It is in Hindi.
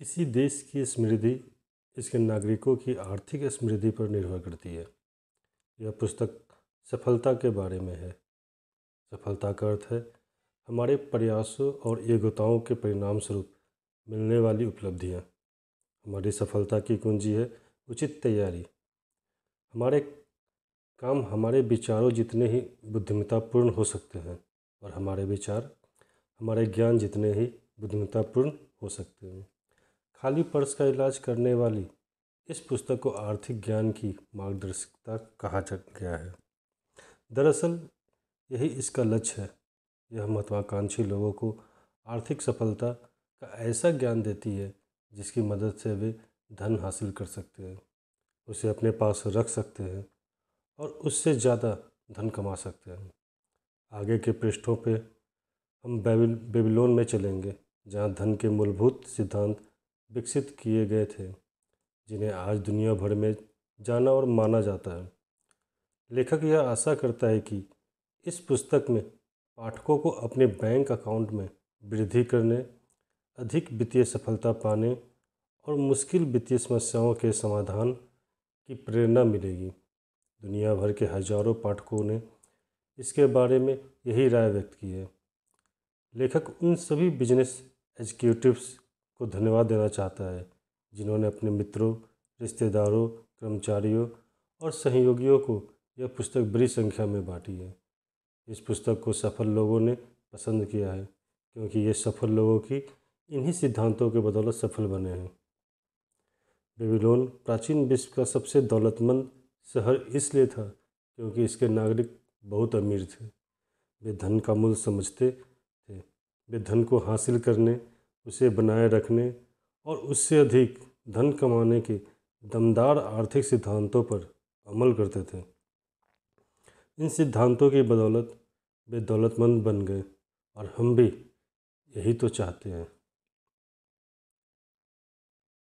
किसी देश की समृद्धि इसके नागरिकों की आर्थिक समृद्धि पर निर्भर करती है यह पुस्तक सफलता के बारे में है सफलता का अर्थ है हमारे प्रयासों और योग्यताओं के परिणाम स्वरूप मिलने वाली उपलब्धियाँ हमारी सफलता की कुंजी है उचित तैयारी हमारे काम हमारे विचारों जितने ही बुद्धिमतापूर्ण हो सकते हैं और हमारे विचार हमारे ज्ञान जितने ही बुद्धिमतापूर्ण हो सकते हैं खाली पर्स का इलाज करने वाली इस पुस्तक को आर्थिक ज्ञान की मार्गदर्शकता कहा जा गया है दरअसल यही इसका लक्ष्य है यह महत्वाकांक्षी लोगों को आर्थिक सफलता का ऐसा ज्ञान देती है जिसकी मदद से वे धन हासिल कर सकते हैं उसे अपने पास रख सकते हैं और उससे ज़्यादा धन कमा सकते हैं आगे के पृष्ठों पे हम बेबिलोन में चलेंगे जहाँ धन के मूलभूत सिद्धांत विकसित किए गए थे जिन्हें आज दुनिया भर में जाना और माना जाता है लेखक यह आशा करता है कि इस पुस्तक में पाठकों को अपने बैंक अकाउंट में वृद्धि करने अधिक वित्तीय सफलता पाने और मुश्किल वित्तीय समस्याओं के समाधान की प्रेरणा मिलेगी दुनिया भर के हजारों पाठकों ने इसके बारे में यही राय व्यक्त की है लेखक उन सभी बिजनेस एग्जीक्यूटिव्स को धन्यवाद देना चाहता है जिन्होंने अपने मित्रों रिश्तेदारों कर्मचारियों और सहयोगियों को यह पुस्तक बड़ी संख्या में बांटी है इस पुस्तक को सफल लोगों ने पसंद किया है क्योंकि ये सफल लोगों की इन्हीं सिद्धांतों के बदौलत सफल बने हैं बेबीलोन प्राचीन विश्व का सबसे दौलतमंद शहर इसलिए था क्योंकि इसके नागरिक बहुत अमीर थे वे धन का मूल्य समझते थे वे धन को हासिल करने उसे बनाए रखने और उससे अधिक धन कमाने के दमदार आर्थिक सिद्धांतों पर अमल करते थे इन सिद्धांतों की बदौलत वे दौलतमंद बन गए और हम भी यही तो चाहते हैं